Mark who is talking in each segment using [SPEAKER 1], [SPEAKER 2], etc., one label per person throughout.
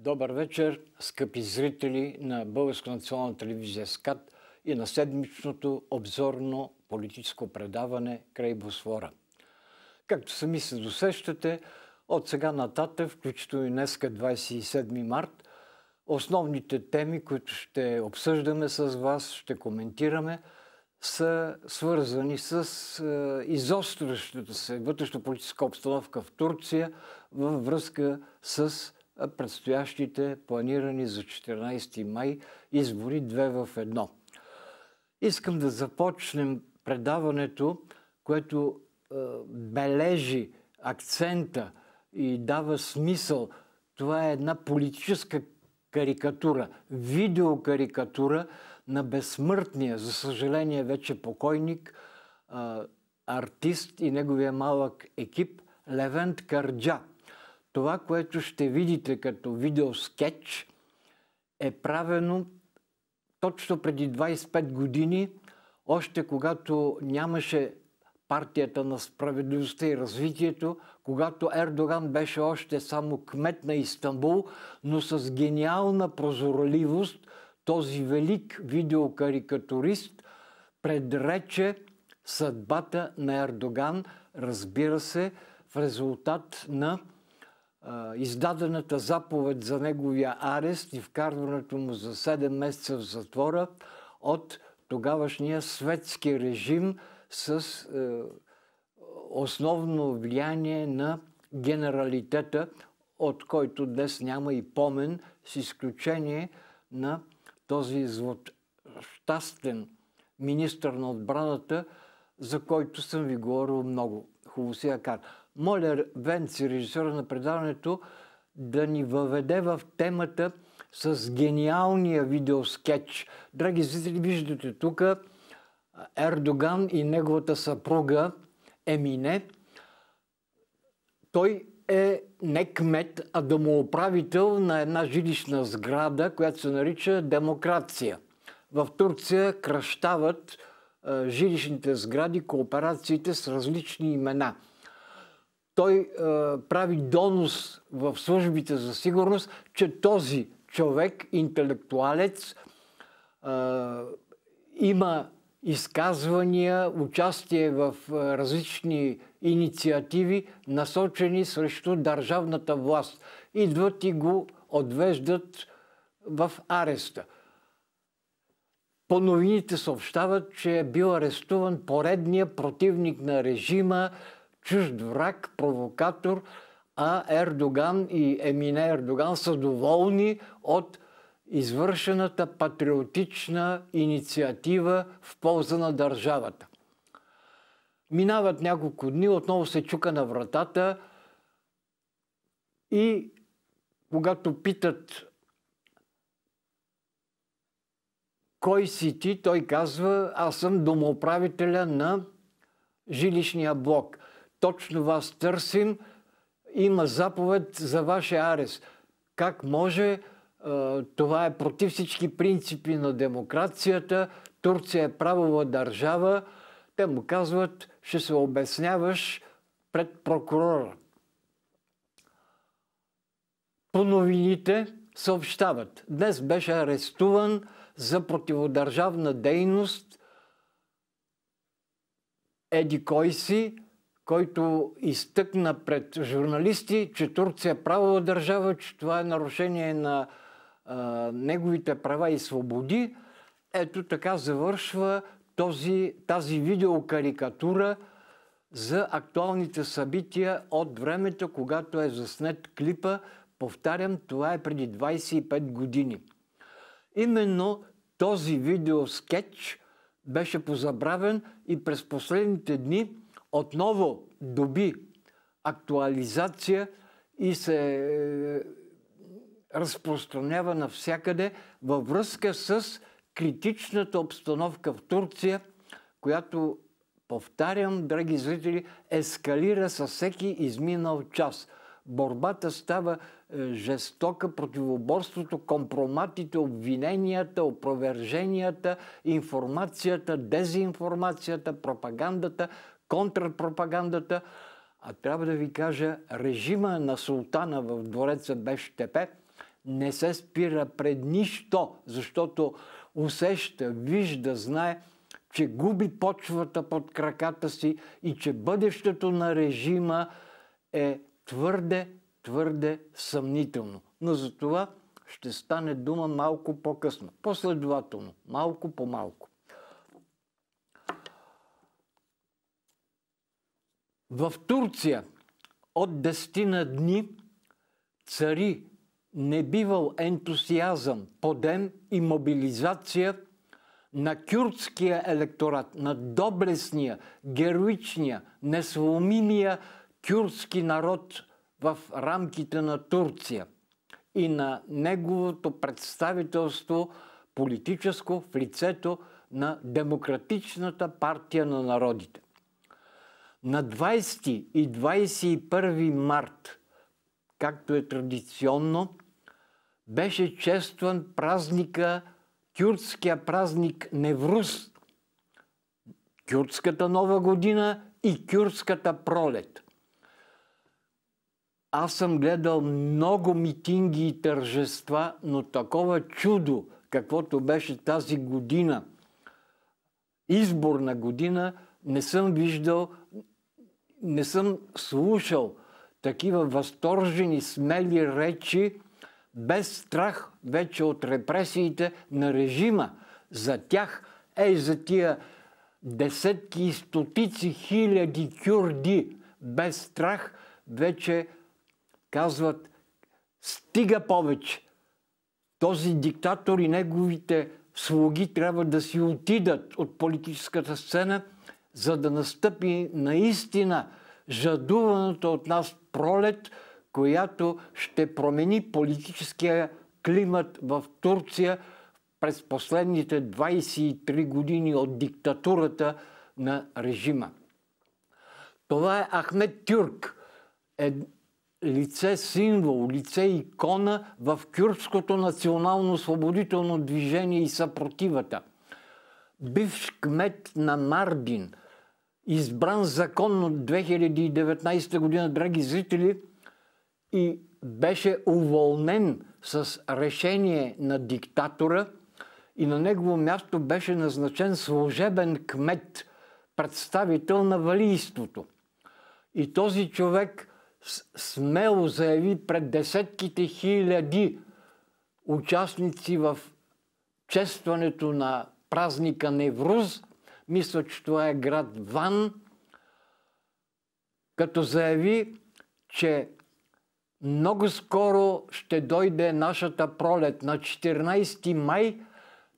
[SPEAKER 1] Добър вечер, скъпи зрители на Българска национална телевизия СКАТ и на седмичното обзорно политическо предаване край Босфора. Както сами се досещате, от сега нататък, включително и днеска 27 март, основните теми, които ще обсъждаме с вас, ще коментираме, са свързани с е, изострящата се вътрешно-политическа обстановка в Турция във връзка с предстоящите планирани за 14 май избори две в едно. Искам да започнем предаването, което е, бележи акцента и дава смисъл. Това е една политическа карикатура, видеокарикатура на безсмъртния, за съжаление вече покойник, е, артист и неговия малък екип Левент Карджа – това, което ще видите като видеоскетч, е правено точно преди 25 години, още когато нямаше партията на справедливостта и развитието, когато Ердоган беше още само кмет на Истанбул, но с гениална прозорливост този велик видеокарикатурист предрече съдбата на Ердоган, разбира се, в резултат на издадената заповед за неговия арест и вкарването му за 7 месеца в затвора от тогавашния светски режим с е, основно влияние на генералитета, от който днес няма и помен, с изключение на този злощастен министр на отбраната, за който съм ви говорил много. Хубосия кажа моля Венц, режисера на предаването, да ни въведе в темата с гениалния видеоскетч. Драги зрители, виждате тук Ердоган и неговата съпруга Емине. Той е не кмет, а домоуправител на една жилищна сграда, която се нарича Демокрация. В Турция кръщават жилищните сгради, кооперациите с различни имена – той а, е, прави донос в службите за сигурност, че този човек, интелектуалец, а, е, има изказвания, участие в а, е, различни инициативи, насочени срещу държавната власт. Идват и го отвеждат в ареста. По новините съобщават, че е бил арестуван поредния противник на режима, чужд враг, провокатор, а Ердоган и Емине Ердоган са доволни от извършената патриотична инициатива в полза на държавата. Минават няколко дни, отново се чука на вратата и когато питат кой си ти, той казва, аз съм домоуправителя на жилищния блок точно вас търсим, има заповед за вашия арест. Как може? Това е против всички принципи на демокрацията. Турция е правова държава. Те му казват, ще се обясняваш пред прокурора. По новините съобщават. Днес беше арестуван за противодържавна дейност Еди кой си, който изтъкна пред журналисти, че Турция е правова държава, че това е нарушение на а, неговите права и свободи. Ето така завършва този, тази видеокарикатура за актуалните събития от времето, когато е заснет клипа. Повтарям, това е преди 25 години. Именно този видеоскетч беше позабравен и през последните дни – отново доби актуализация и се е, разпространява навсякъде във връзка с критичната обстановка в Турция, която, повтарям, драги зрители, ескалира със всеки изминал час. Борбата става е, жестока, противоборството, компроматите, обвиненията, опроверженията, информацията, дезинформацията, пропагандата, контрпропагандата. А трябва да ви кажа, режима на султана в двореца Бештепе не се спира пред нищо, защото усеща, вижда, знае, че губи почвата под краката си и че бъдещето на режима е твърде, твърде съмнително. Но за това ще стане дума малко по-късно, последователно, малко по малко. В Турция от десетина дни цари небивал ентусиазъм, подем и мобилизация на кюртския електорат, на доблесния, героичния, несломимия кюртски народ в рамките на Турция и на неговото представителство политическо в лицето на Демократичната партия на народите. На 20 и 21 март, както е традиционно, беше честван празника, кюртския празник Неврус, кюртската нова година и кюртската пролет. Аз съм гледал много митинги и тържества, но такова чудо, каквото беше тази година, изборна година, не съм виждал не съм слушал такива възторжени, смели речи, без страх вече от репресиите на режима. За тях, ей за тия десетки и стотици хиляди кюрди, без страх, вече казват стига повече. Този диктатор и неговите слуги трябва да си отидат от политическата сцена – за да настъпи наистина жадуваната от нас пролет, която ще промени политическия климат в Турция през последните 23 години от диктатурата на режима. Това е Ахмед Тюрк, е лице символ, лице икона в кюркското национално освободително движение и съпротивата – бивш кмет на Мардин, избран законно 2019 година, драги зрители, и беше уволнен с решение на диктатора и на негово място беше назначен служебен кмет, представител на валийството. И този човек смело заяви пред десетките хиляди участници в честването на празника Невруз. Мисля, че това е град Ван, като заяви, че много скоро ще дойде нашата пролет. На 14 май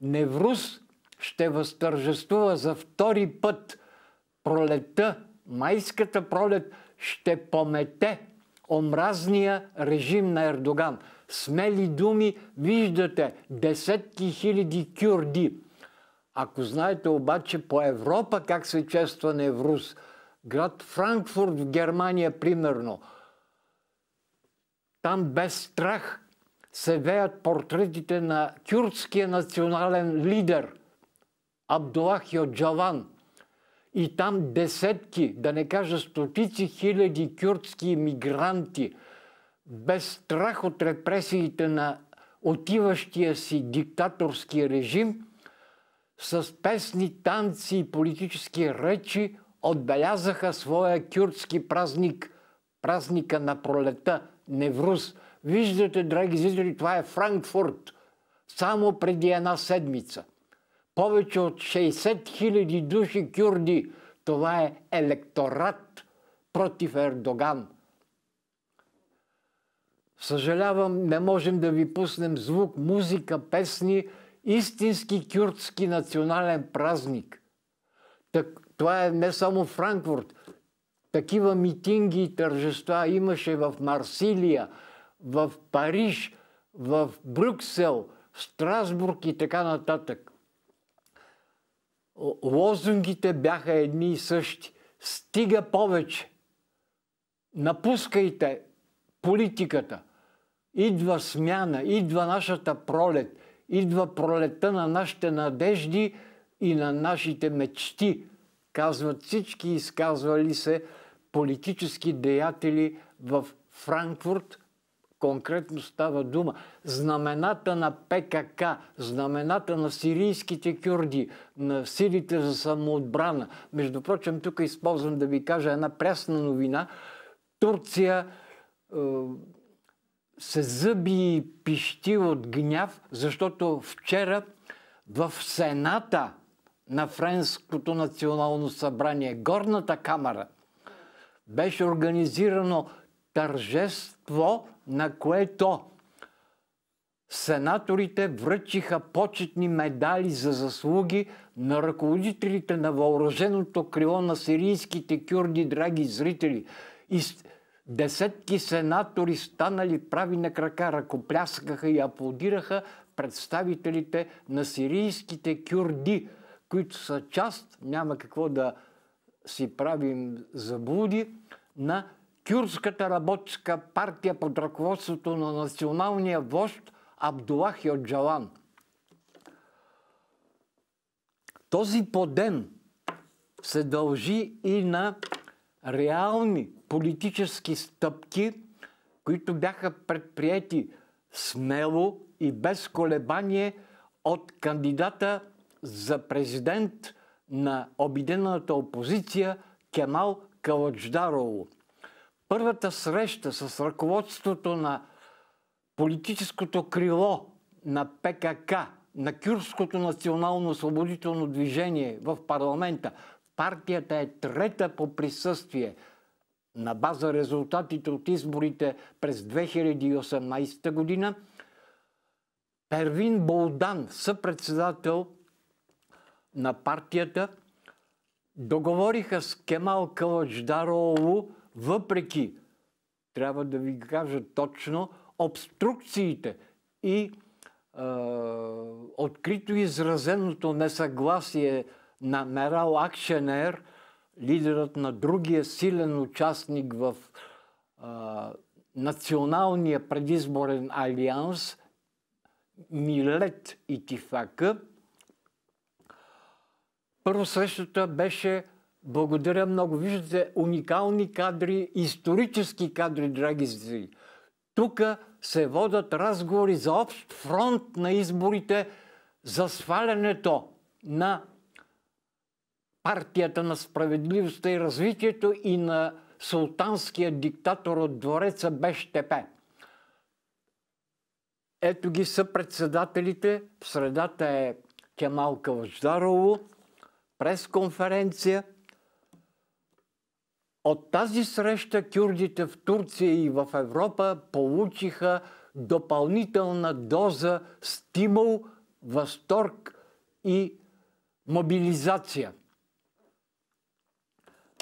[SPEAKER 1] Невруз ще възтържествува за втори път. Пролета, майската пролет, ще помете омразния режим на Ердоган. Смели думи, виждате, десетки хиляди кюрди – ако знаете обаче по Европа как се чества Неврус, град Франкфурт в Германия примерно, там без страх се веят портретите на тюркския национален лидер Абдулах Йоджаван. И там десетки, да не кажа стотици хиляди кюртски мигранти, без страх от репресиите на отиващия си диктаторски режим – с песни, танци и политически речи отбелязаха своя кюртски празник, празника на пролета, Неврус. Виждате, драги зрители, това е Франкфурт. Само преди една седмица. Повече от 60 хиляди души кюрди. Това е електорат против Ердоган. Съжалявам, не можем да ви пуснем звук, музика, песни – истински кюртски национален празник. Так, това е не само Франкфурт. Такива митинги и тържества имаше в Марсилия, в Париж, в Брюксел, в Страсбург и така нататък. Лозунгите бяха едни и същи. Стига повече. Напускайте политиката. Идва смяна, идва нашата пролет – идва пролета на нашите надежди и на нашите мечти, казват всички изказвали се политически деятели в Франкфурт. Конкретно става дума. Знамената на ПКК, знамената на сирийските кюрди, на силите за самоотбрана. Между прочим, тук използвам да ви кажа една прясна новина. Турция е, се зъби и пищи от гняв, защото вчера в Сената на Френското национално събрание, Горната камера, беше организирано тържество, на което сенаторите връчиха почетни медали за заслуги на ръководителите на въоръженото крило на сирийските кюрди, драги зрители. И Десетки сенатори станали прави на крака, ръкопляскаха и аплодираха представителите на сирийските кюрди, които са част, няма какво да си правим заблуди, на Кюрдската работска партия под ръководството на националния вожд Абдулах Йоджалан. Този подем се дължи и на реални политически стъпки, които бяха предприяти смело и без колебание от кандидата за президент на обидената опозиция Кемал Калачдарово. Първата среща с ръководството на политическото крило на ПКК, на Кюрското национално освободително движение в парламента, партията е трета по присъствие на база резултатите от изборите през 2018 година. Первин Болдан, съпредседател на партията, договориха с Кемал Калачдарово, въпреки, трябва да ви кажа точно, обструкциите и е, открито изразеното несъгласие на Мерал Акшенер, лидерът на другия силен участник в а, националния предизборен алианс, Милет и Тифака. Първо срещата беше благодаря много. Виждате уникални кадри, исторически кадри, драги зрители. Тук се водят разговори за общ фронт на изборите за свалянето на партията на справедливостта и развитието и на султанския диктатор от двореца Бештепе. Ето ги са председателите. В средата е Кемал Калачдарово. Пресконференция. От тази среща кюрдите в Турция и в Европа получиха допълнителна доза стимул, възторг и мобилизация –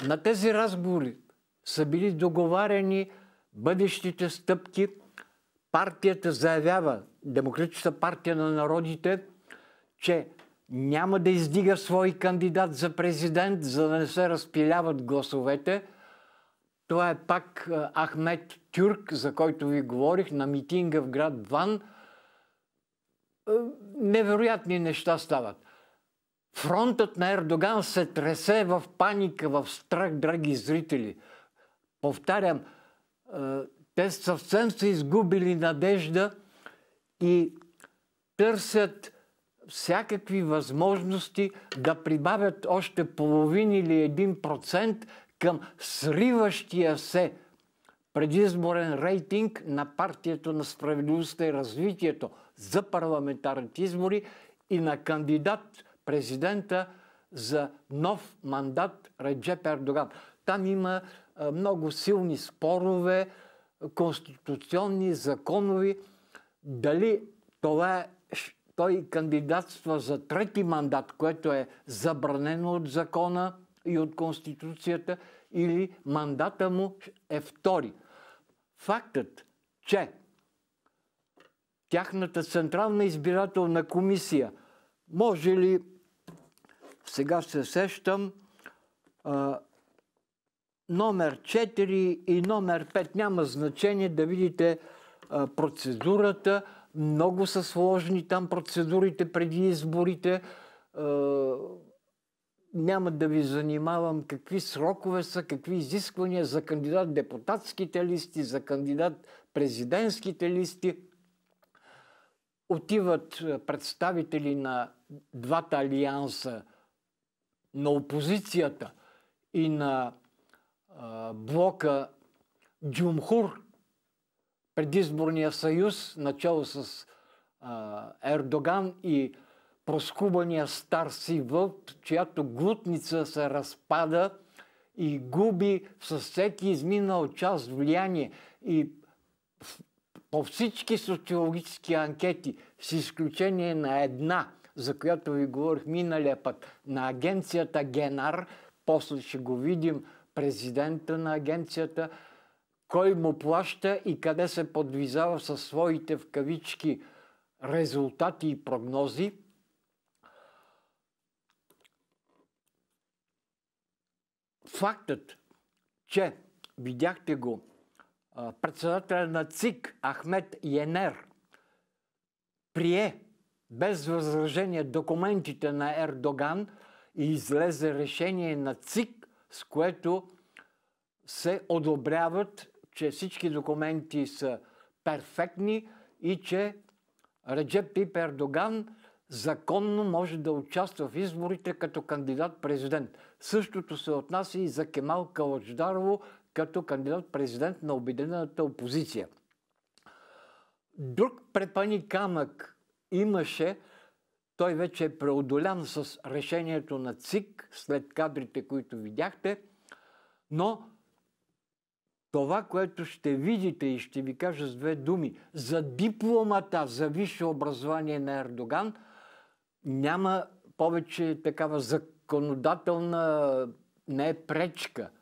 [SPEAKER 1] на тези разговори са били договарени бъдещите стъпки. Партията заявява, Демократичната партия на народите, че няма да издига свой кандидат за президент, за да не се разпиляват гласовете. Това е пак е, Ахмед Тюрк, за който ви говорих, на митинга в град Ван. Е, невероятни неща стават. Фронтът на Ердоган се тресе в паника, в страх, драги зрители. Повтарям, е, те съвсем са изгубили надежда и търсят всякакви възможности да прибавят още половин или един процент към сриващия се предизборен рейтинг на партията на справедливостта и развитието за парламентарните избори и на кандидат – президента за нов мандат Реджеп Ердоган. Там има много силни спорове, конституционни, законови. Дали това е, той кандидатства за трети мандат, което е забранено от закона и от Конституцията, или мандата му е втори. Фактът, че тяхната Централна избирателна комисия може ли, сега се сещам, а, номер 4 и номер 5, няма значение да видите а, процедурата. Много са сложни там процедурите преди изборите. А, няма да ви занимавам какви срокове са, какви изисквания за кандидат депутатските листи, за кандидат президентските листи отиват е, представители на двата алианса, на опозицията и на а, е, блока Джумхур, предизборния съюз, начало с а, е, Ердоган и проскубания стар си вълк, чиято глутница се разпада и губи с всеки изминал час влияние. И по всички социологически анкети, с изключение на една, за която ви говорих миналия път, на агенцията Генар, после ще го видим президента на агенцията, кой му плаща и къде се подвизава със своите в кавички резултати и прогнози. Фактът, че видяхте го председателя на ЦИК Ахмед Йенер прие без възражение документите на Ердоган и излезе решение на ЦИК, с което се одобряват, че всички документи са перфектни и че Реджеп Пип Ердоган законно може да участва в изборите като кандидат-президент. Същото се отнася и за Кемал Калачдарово, като кандидат-президент на обединената опозиция. Друг препани камък имаше, той вече е преодолян с решението на ЦИК, след кадрите, които видяхте, но това, което ще видите и ще ви кажа с две думи, за дипломата за висше образование на Ердоган няма повече такава законодателна не е пречка –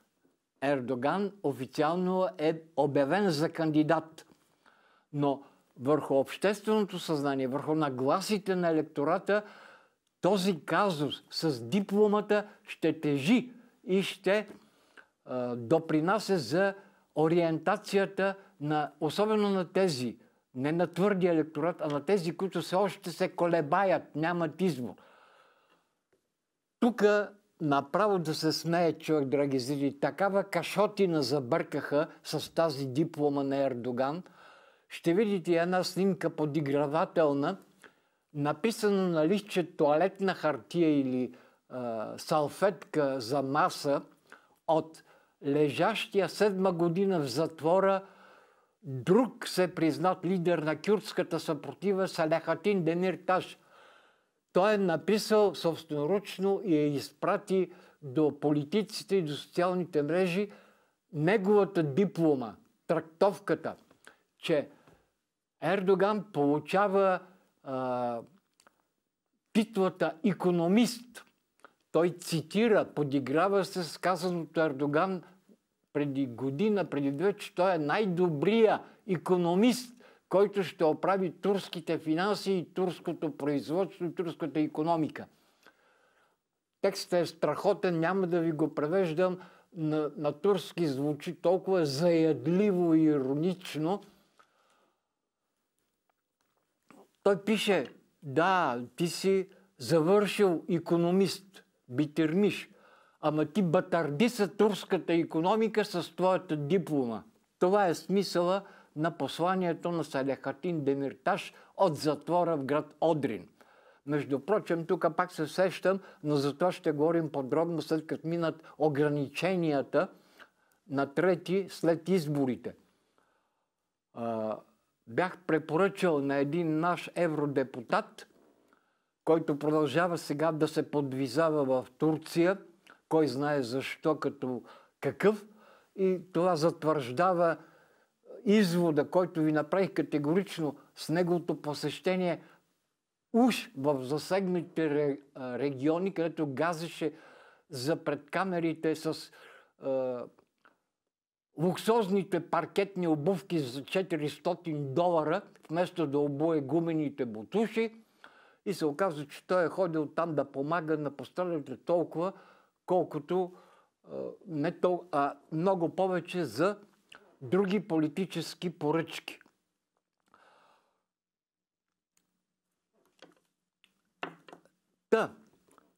[SPEAKER 1] Ердоган официално е обявен за кандидат. Но върху общественото съзнание, върху нагласите на електората, този казус с дипломата ще тежи и ще допринася за ориентацията на, особено на тези, не на твърди електорат, а на тези, които все още се колебаят, нямат избор. Тук направо да се смее човек, драги зрители, такава кашотина забъркаха с тази диплома на Ердоган. Ще видите една снимка подигравателна, написано на листче туалетна хартия или а, салфетка за маса от лежащия седма година в затвора друг се признат лидер на кюртската съпротива Салехатин Таш той е написал собственоручно и е изпрати до политиците и до социалните мрежи неговата диплома, трактовката, че Ердоган получава а, титлата економист. Той цитира, подиграва се с казаното Ердоган преди година, преди две, че той е най-добрия економист който ще оправи турските финанси и турското производство, и турската економика. Текстът е страхотен, няма да ви го превеждам. На, на турски звучи толкова заядливо и иронично. Той пише, да, ти си завършил економист, битермиш, ама ти батардиса турската економика с твоята диплома. Това е смисъла на посланието на Салехатин Демирташ от затвора в град Одрин. Между прочим, тук пак се сещам, но за това ще говорим подробно след като минат ограниченията на трети след изборите. Бях препоръчал на един наш евродепутат, който продължава сега да се подвизава в Турция, кой знае защо, като какъв, и това затвърждава извода, който ви направих категорично с неговото посещение уж в засегнатите региони, където газеше за предкамерите с е, луксозните паркетни обувки за 400 долара, вместо да обуе гумените бутуши. И се оказа, че той е ходил там да помага на пострадалите толкова, колкото е, не толкова, а много повече за други политически поръчки. Та,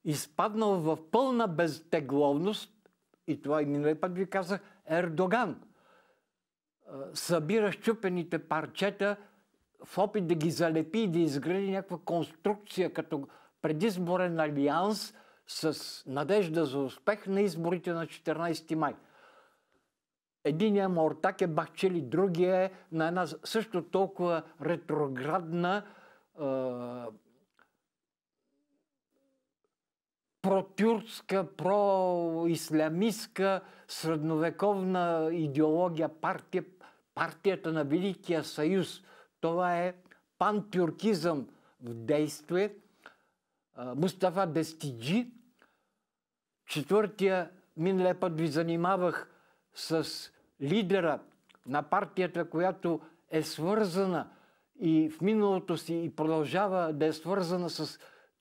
[SPEAKER 1] изпаднал в пълна безтегловност, и това и миналия път ви казах, Ердоган събира щупените парчета в опит да ги залепи и да изгради някаква конструкция като предизборен алианс с надежда за успех на изборите на 14 май – Единия мортак е бахчели, другия е на една също толкова ретроградна е, протюркска, проислямистка, средновековна идеология, партия, партията на Великия съюз. Това е пантюркизъм в действие. Мустафа Дестиджи, четвъртия миналия път ви занимавах с лидера на партията, която е свързана и в миналото си и продължава да е свързана с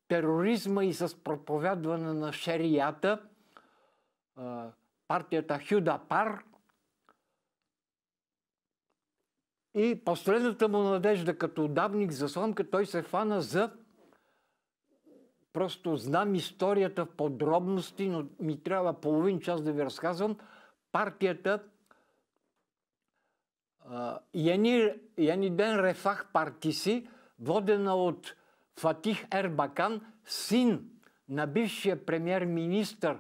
[SPEAKER 1] тероризма и с проповядване на шерията, партията Хюда Пар. И последната му надежда като давник за сламка, той се хвана за просто знам историята в подробности, но ми трябва половин час да ви разказвам – партията Яни, Яниден Рефах Партиси, водена от Фатих Ербакан, син на бившия премьер-министр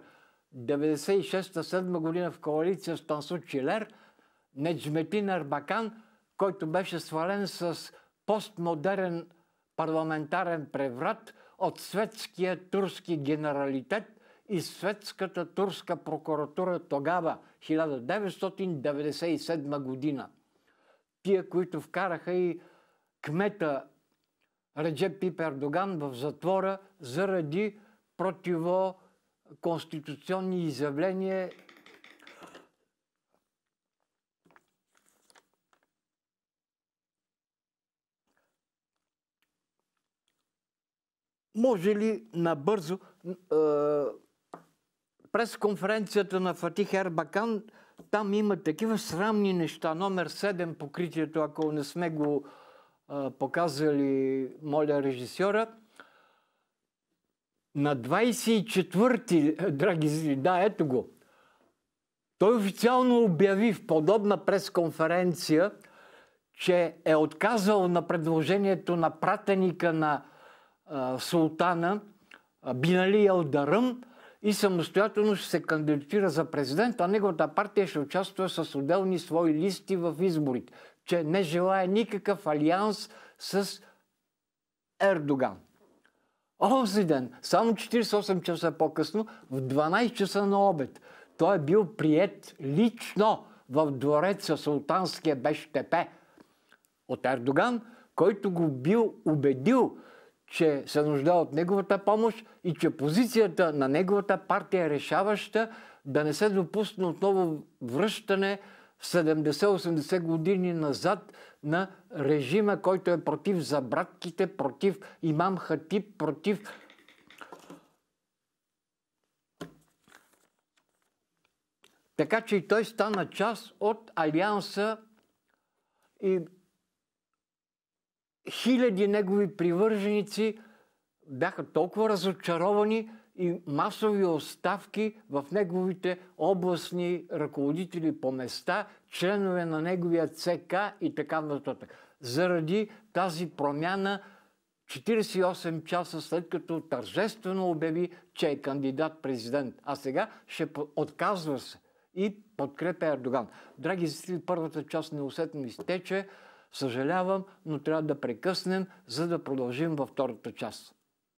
[SPEAKER 1] 96-7 година в коалиция с Тансу Чилер, Неджметин Ербакан, който беше свален с постмодерен парламентарен преврат от светския турски генералитет – и светската турска прокуратура тогава, 1997 година. Тия, които вкараха и кмета Реджеп Пип Ердоган в затвора заради противоконституционни изявления Може ли набързо през конференцията на Фатих Ербакан, там има такива срамни неща. Номер 7 покритието, ако не сме го а, показали, моля режисьора. На 24-ти, драги зли да, ето го. Той официално обяви в подобна пресконференция, че е отказал на предложението на пратеника на а, султана Бинали Елдаръм – и самостоятелно ще се кандидатира за президент, а неговата партия ще участва с отделни свои листи в изборите, че не желая никакъв алианс с Ердоган. Онзи ден, само 48 часа по-късно, в 12 часа на обед, той е бил прият лично в двореца Султанския БШТП от Ердоган, който го бил убедил, че се нужда от неговата помощ и че позицията на неговата партия е решаваща да не се допусне отново връщане в 70-80 години назад на режима, който е против забратките, против имам Хатип, против Така че и той стана част от Алианса и хиляди негови привърженици бяха толкова разочаровани и масови оставки в неговите областни ръководители по места, членове на неговия ЦК и така нататък. Заради тази промяна 48 часа след като тържествено обяви, че е кандидат президент, а сега ще отказва се и подкрепя Ердоган. Драги зрители, първата част неусетно изтече. Съжалявам, но трябва да прекъснем, за да продължим във втората част.